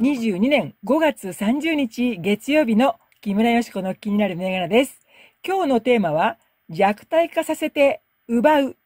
2022年5月30日月曜日の木村よしこの気になる銘柄です。今日のテーマは弱体化させて奪う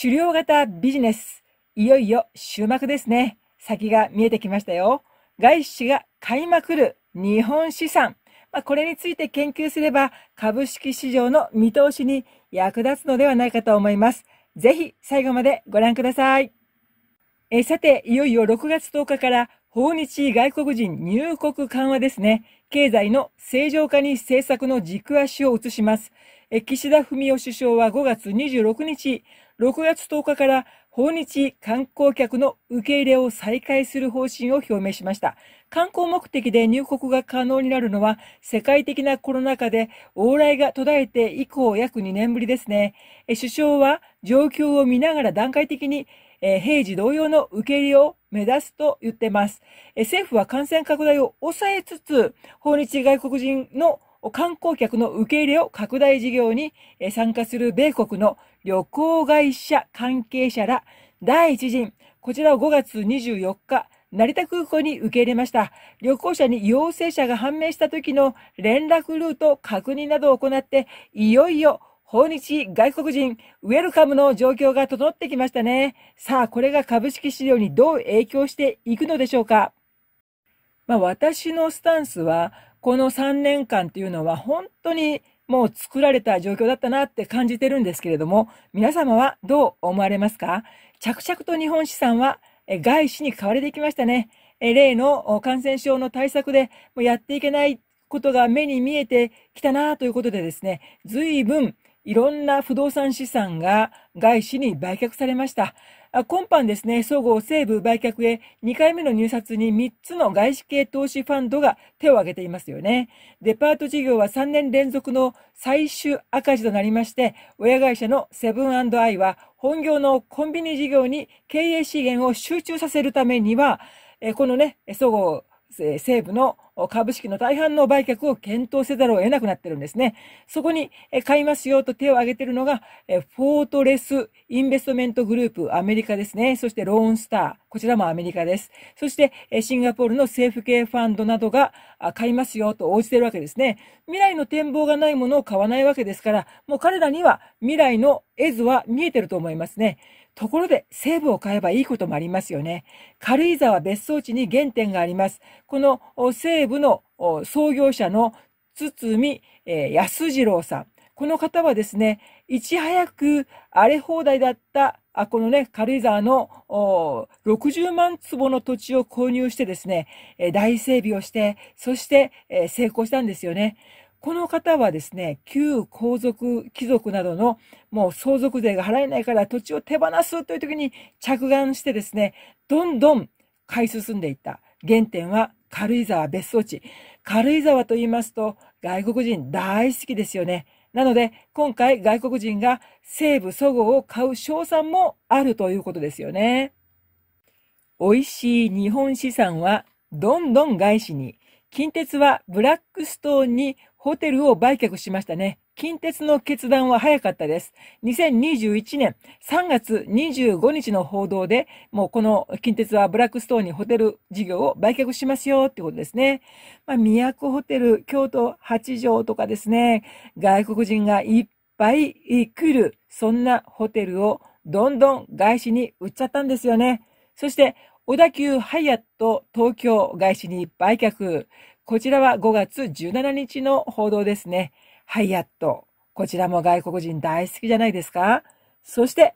狩猟型ビジネス。いよいよ終幕ですね。先が見えてきましたよ。外資が買いまくる日本資産。まあ、これについて研究すれば株式市場の見通しに役立つのではないかと思います。ぜひ最後までご覧ください。えさて、いよいよ6月10日から訪日外国人入国緩和ですね。経済の正常化に政策の軸足を移します。え岸田文雄首相は5月26日、6月10日から訪日観光客の受け入れを再開する方針を表明しました。観光目的で入国が可能になるのは世界的なコロナ禍で往来が途絶えて以降約2年ぶりですね。首相は状況を見ながら段階的に平時同様の受け入れを目指すと言っています。政府は感染拡大を抑えつつ、訪日外国人の観光客の受け入れを拡大事業に参加する米国の旅行会社関係者ら第1陣、こちらを5月24日、成田空港に受け入れました。旅行者に陽性者が判明した時の連絡ルート確認などを行って、いよいよ訪日外国人ウェルカムの状況が整ってきましたね。さあ、これが株式市場にどう影響していくのでしょうか。まあ、私のスタンスは、この3年間っていうのは本当にもう作られた状況だったなって感じてるんですけれども、皆様はどう思われますか着々と日本資産は外資に買われてきましたね。例の感染症の対策でもやっていけないことが目に見えてきたなということでですね、随分いろんな不動産資産が外資に売却されました。今般ですね、総合西部売却へ2回目の入札に3つの外資系投資ファンドが手を挙げていますよね。デパート事業は3年連続の最終赤字となりまして、親会社のセブンアイは本業のコンビニ事業に経営資源を集中させるためには、このね、総合西部の株式の大半の売却を検討せざるを得なくなってるんですね。そこに買いますよと手を挙げてるのが、フォートレスインベストメントグループ、アメリカですね。そしてローンスター、こちらもアメリカです。そして、シンガポールの政府系ファンドなどが買いますよと応じてるわけですね。未来の展望がないものを買わないわけですから、もう彼らには未来の絵図は見えてると思いますね。ところで、西部を買えばいいこともありますよね。軽井沢別荘地に原点があります。この西部の創業者の堤康次郎さん。この方はですね、いち早く荒れ放題だったあこのね、軽井沢の60万坪の土地を購入してですね、大整備をして、そして成功したんですよね。この方はですね、旧皇族、貴族などのもう相続税が払えないから土地を手放すという時に着眼してですね、どんどん買い進んでいった。原点は軽井沢別荘地。軽井沢と言いますと外国人大好きですよね。なので、今回外国人が西部そごを買う賞賛もあるということですよね。美味しい日本資産はどんどん外資に、近鉄はブラックストーンにホテルを売却しましたね。近鉄の決断は早かったです。2021年3月25日の報道で、もうこの近鉄はブラックストーンにホテル事業を売却しますよってことですね。まあ、都ホテル、京都八条とかですね、外国人がいっぱい来る、そんなホテルをどんどん外資に売っちゃったんですよね。そして、小田急ハイアット東京外資に売却。こちらは5月17日の報道ですね。ハイアット。こちらも外国人大好きじゃないですかそして、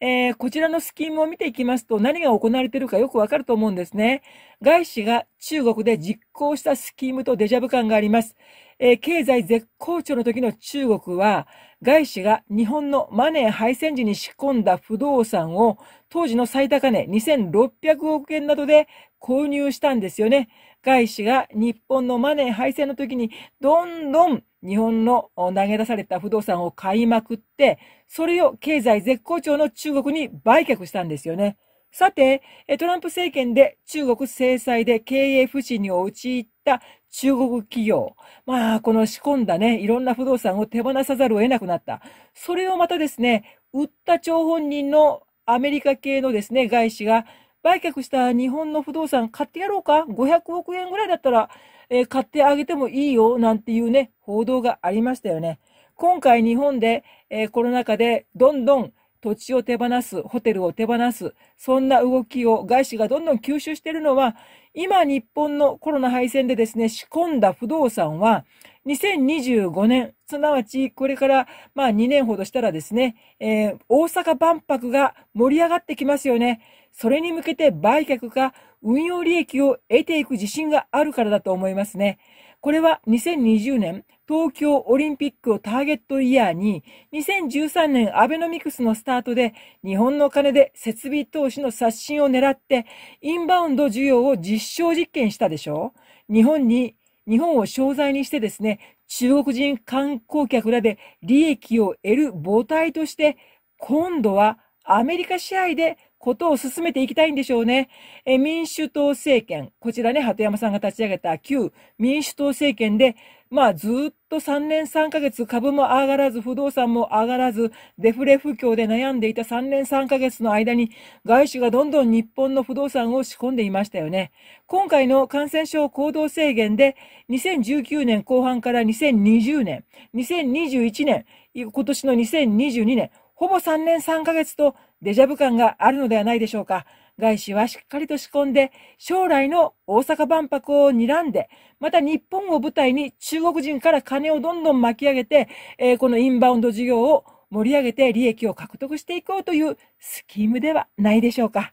えー、こちらのスキームを見ていきますと何が行われているかよくわかると思うんですね。外資が中国で実行したスキームとデジャブ感があります。えー、経済絶好調の時の中国は、外資が日本のマネー配線時に仕込んだ不動産を当時の最高値2600億円などで購入したんですよね。外資が日本のマネー配線の時にどんどん日本の投げ出された不動産を買いまくって、それを経済絶好調の中国に売却したんですよね。さて、トランプ政権で中国制裁で経営不振に陥った中国企業。まあ、この仕込んだね、いろんな不動産を手放さざるを得なくなった。それをまたですね、売った張本人のアメリカ系のですね、外資が売却した日本の不動産買ってやろうか ?500 億円ぐらいだったら、えー、買ってあげてもいいよ、なんていうね、報道がありましたよね。今回日本で、えー、コロナ禍でどんどん土地を手放す、ホテルを手放す、そんな動きを外資がどんどん吸収しているのは、今日本のコロナ敗戦でですね、仕込んだ不動産は、2025年、すなわちこれからまあ2年ほどしたらですね、えー、大阪万博が盛り上がってきますよね。それに向けて売却か運用利益を得ていく自信があるからだと思いますね。これは2020年東京オリンピックをターゲットイヤーに、2013年アベノミクスのスタートで、日本の金で設備投資の刷新を狙って、インバウンド需要を実証実験したでしょう日本に、日本を商材にしてですね、中国人観光客らで利益を得る母体として、今度はアメリカ試合でことを進めていきたいんでしょうね。え民主党政権、こちらね、鳩山さんが立ち上げた旧民主党政権で、まあずっと3年3ヶ月株も上がらず、不動産も上がらず、デフレ不況で悩んでいた3年3ヶ月の間に、外資がどんどん日本の不動産を仕込んでいましたよね。今回の感染症行動制限で、2019年後半から2020年、2021年、今年の2022年、ほぼ3年3ヶ月とデジャブ感があるのではないでしょうか。外資はしっかりと仕込んで、将来の大阪万博を睨んで、また日本を舞台に中国人から金をどんどん巻き上げて、えー、このインバウンド事業を盛り上げて利益を獲得していこうというスキームではないでしょうか。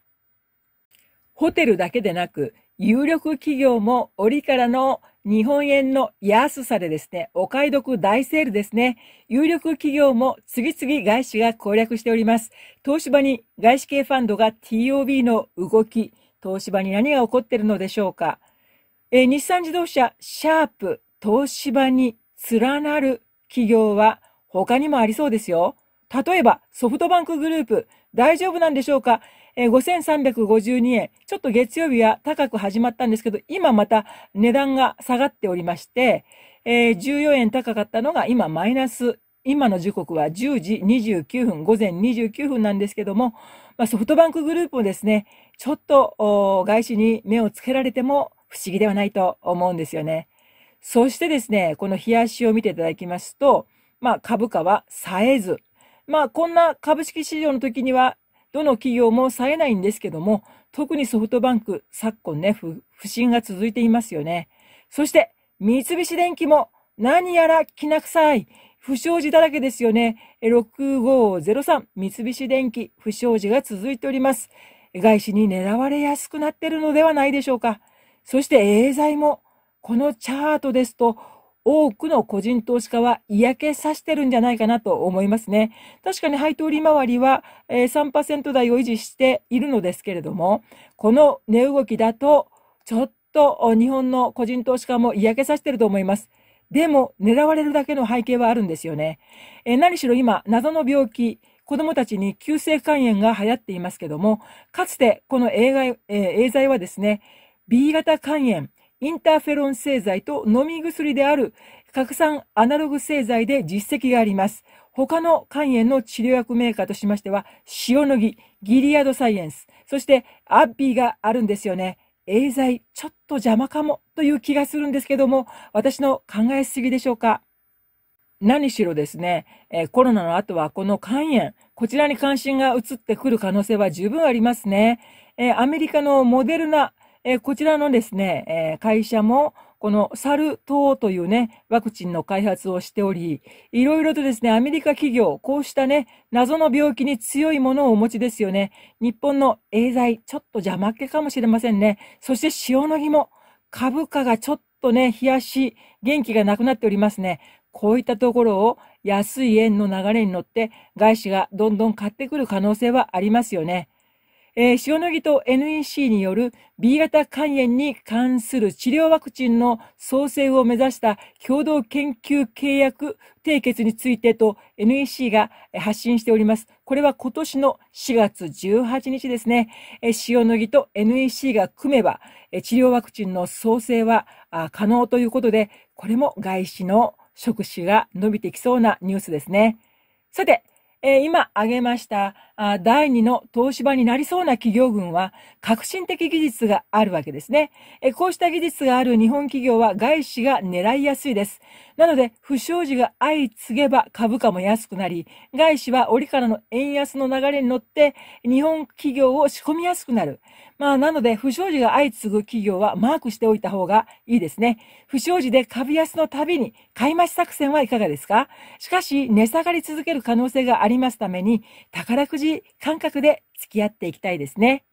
ホテルだけでなく、有力企業も折からの日本円の安さでですね、お買い得大セールですね。有力企業も次々外資が攻略しております。東芝に外資系ファンドが TOB の動き、東芝に何が起こっているのでしょうか。え日産自動車、シャープ、東芝に連なる企業は他にもありそうですよ。例えば、ソフトバンクグループ、大丈夫なんでしょうかえー、5352円。ちょっと月曜日は高く始まったんですけど、今また値段が下がっておりまして、えー、14円高かったのが今マイナス。今の時刻は10時29分、午前29分なんですけども、まあ、ソフトバンクグループもですね、ちょっと外資に目をつけられても不思議ではないと思うんですよね。そしてですね、この冷やしを見ていただきますと、まあ株価は冴えず、まあこんな株式市場の時にはどの企業も冴えないんですけども、特にソフトバンク、昨今ね、不振が続いていますよね。そして、三菱電機も何やらきなくさい。不祥事だらけですよね。6503、三菱電機、不祥事が続いております。外資に狙われやすくなっているのではないでしょうか。そしてエーザイも、このチャートですと、多くの個人投資家は嫌気さしてるんじゃないかなと思いますね。確かに配当利回りは3%台を維持しているのですけれども、この値動きだと、ちょっと日本の個人投資家も嫌気さしてると思います。でも、狙われるだけの背景はあるんですよね。え何しろ今、謎の病気、子供たちに急性肝炎が流行っていますけども、かつてこの映画、えはですね、B 型肝炎、インターフェロン製剤と飲み薬である核酸アナログ製剤で実績があります。他の肝炎の治療薬メーカーとしましては、塩野義、ギリアドサイエンス、そしてアッビーがあるんですよね。エーザイ、ちょっと邪魔かもという気がするんですけども、私の考えすぎでしょうか。何しろですね、えコロナの後はこの肝炎、こちらに関心が移ってくる可能性は十分ありますね。えアメリカのモデルナえー、こちらのですね、えー、会社も、このサル痘というね、ワクチンの開発をしており、いろいろとですね、アメリカ企業、こうしたね、謎の病気に強いものをお持ちですよね。日本のエーザイ、ちょっと邪魔っ気かもしれませんね。そして塩の紐、株価がちょっとね、冷やし、元気がなくなっておりますね。こういったところを安い円の流れに乗って、外資がどんどん買ってくる可能性はありますよね。えー、塩野義と NEC による B 型肝炎に関する治療ワクチンの創生を目指した共同研究契約締結についてと NEC が発信しております。これは今年の4月18日ですね。えー、塩野義と NEC が組めば、え治療ワクチンの創生は可能ということで、これも外資の職種が伸びてきそうなニュースですね。さて、えー、今挙げました第2の東芝になりそうな企業群は革新的技術があるわけですね。こうした技術がある日本企業は外資が狙いやすいです。なので、不祥事が相次げば株価も安くなり、外資は折からの円安の流れに乗って日本企業を仕込みやすくなる。まあ、なので、不祥事が相次ぐ企業はマークしておいた方がいいですね。不祥事で株安のたびに買い増し作戦はいかがですかしかし、値下がり続ける可能性がありますために、宝くじじ感覚で付き合っていきたいですね。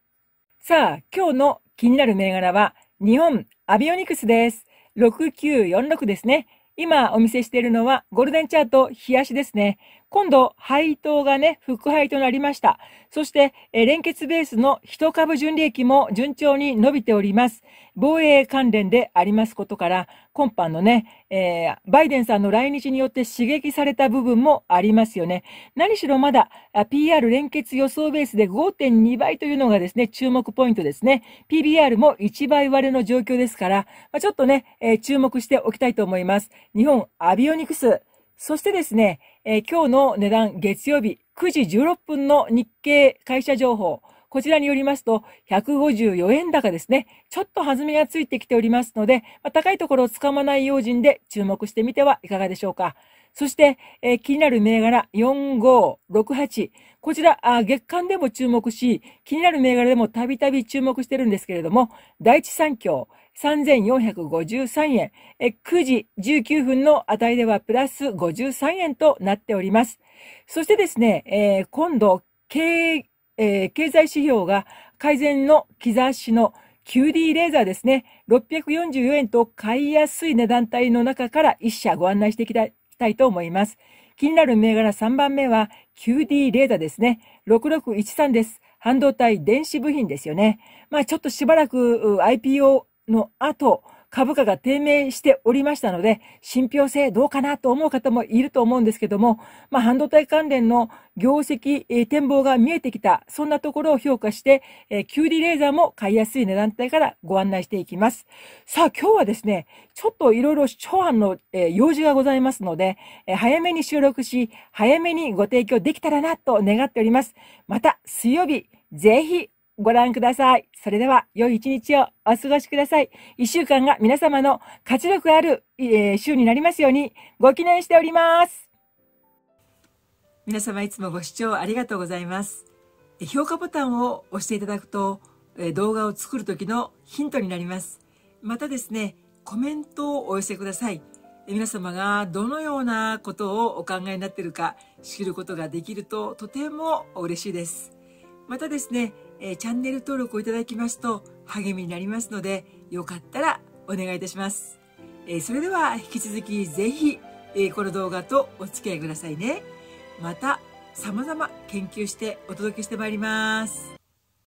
さあ、今日の気になる銘柄は、日本アビオニクスです。6946ですね。今お見せしているのはゴールデンチャート冷やしですね。今度、配当がね、副配となりました。そして、え連結ベースの一株純利益も順調に伸びております。防衛関連でありますことから、今般のね、えー、バイデンさんの来日によって刺激された部分もありますよね。何しろまだ、PR 連結予想ベースで5.2倍というのがですね、注目ポイントですね。PBR も1倍割れの状況ですから、まあ、ちょっとね、えー、注目しておきたいと思います。日本アビオニクス。そしてですね、えー、今日の値段月曜日9時16分の日経会社情報。こちらによりますと、154円高ですね。ちょっと弾みがついてきておりますので、まあ、高いところをつかまない用心で注目してみてはいかがでしょうか。そして、えー、気になる銘柄4568。こちらあ、月間でも注目し、気になる銘柄でもたびたび注目してるんですけれども、第一三共、3453円。9時19分の値ではプラス53円となっております。そしてですね、今度、経、経済指標が改善の兆しの QD レーザーですね。644円と買いやすい値段帯の中から1社ご案内していきたいと思います。気になる銘柄3番目は QD レーザーですね。6613です。半導体電子部品ですよね。まあちょっとしばらく IPO の後、株価が低迷しておりましたので、信憑性どうかなと思う方もいると思うんですけども、まあ、半導体関連の業績、えー、展望が見えてきた、そんなところを評価して、えー、キュウリレーザーも買いやすい値段帯からご案内していきます。さあ、今日はですね、ちょっといろいろ長案の、えー、用事がございますので、えー、早めに収録し、早めにご提供できたらなと願っております。また、水曜日、ぜひご覧ください。それでは、良い一日をお過ごしください。一週間が皆様の活力ある、えー、週になりますように、ご記念しております。皆様いつもご視聴ありがとうございます。評価ボタンを押していただくと、動画を作る時のヒントになります。またですね、コメントをお寄せください。皆様がどのようなことをお考えになっているか知ることができるととても嬉しいです。またですね、えー、チャンネル登録をいただきますと励みになりますので、よかったらお願いいたします。えー、それでは引き続きぜひ、えー、この動画とお付き合いくださいね。また様々研究してお届けしてまいります。